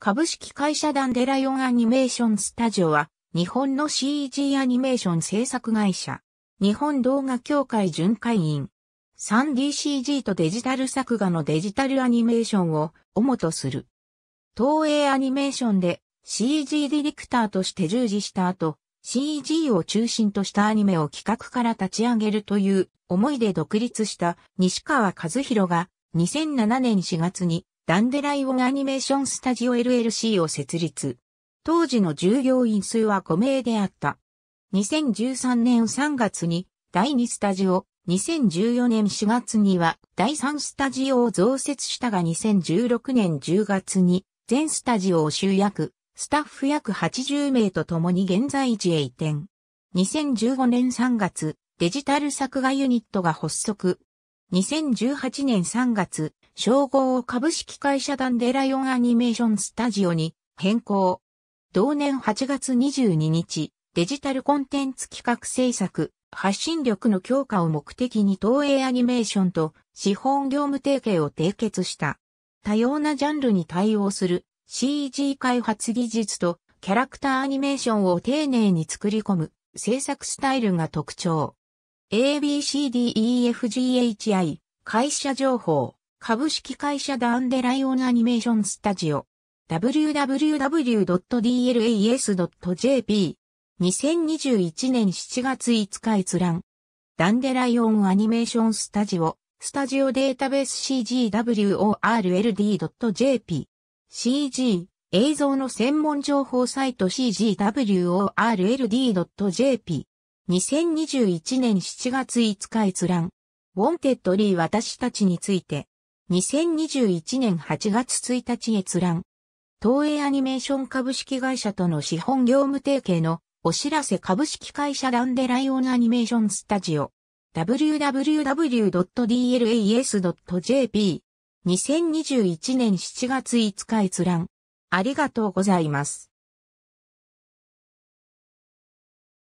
株式会社ダンデラヨンアニメーションスタジオは、日本の CG アニメーション制作会社、日本動画協会巡回員、3DCG とデジタル作画のデジタルアニメーションを主とする。東映アニメーションで CG ディレクターとして従事した後、CG を中心としたアニメを企画から立ち上げるという思いで独立した西川和弘が2007年4月にダンデライオンアニメーションスタジオ LLC を設立。当時の従業員数は5名であった。2013年3月に第2スタジオ、2014年4月には第3スタジオを増設したが2016年10月に全スタジオを集約、スタッフ約80名と共に現在地へ移転。2015年3月、デジタル作画ユニットが発足。2018年3月、称号を株式会社ダンデラヨンアニメーションスタジオに変更。同年8月22日、デジタルコンテンツ企画制作、発信力の強化を目的に東映アニメーションと資本業務提携を締結した。多様なジャンルに対応する CG 開発技術とキャラクターアニメーションを丁寧に作り込む制作スタイルが特徴。ABCDEFGHI 会社情報株式会社ダンデライオンアニメーションスタジオ www.dlas.jp 2021年7月5日閲覧ダンデライオンアニメーションスタジオスタジオデータベース cgworld.jp CG 映像の専門情報サイト cgworld.jp 2021年7月5日閲覧ウォンテッドリー私たちについて2021年8月1日閲覧。東映アニメーション株式会社との資本業務提携のお知らせ株式会社ランデライオンアニメーションスタジオ www.dlaes.jp2021 年7月5日閲覧ありがとうございます。